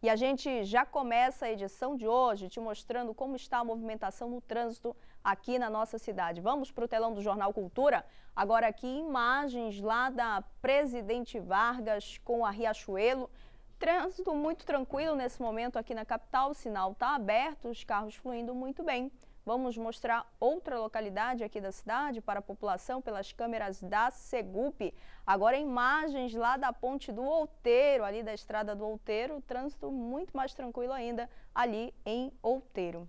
E a gente já começa a edição de hoje te mostrando como está a movimentação no trânsito aqui na nossa cidade. Vamos para o telão do Jornal Cultura? Agora aqui imagens lá da Presidente Vargas com a Riachuelo. Trânsito muito tranquilo nesse momento aqui na capital, o sinal está aberto, os carros fluindo muito bem. Vamos mostrar outra localidade aqui da cidade para a população pelas câmeras da Segup. Agora imagens lá da ponte do Outeiro, ali da estrada do Outeiro, trânsito muito mais tranquilo ainda ali em Outeiro.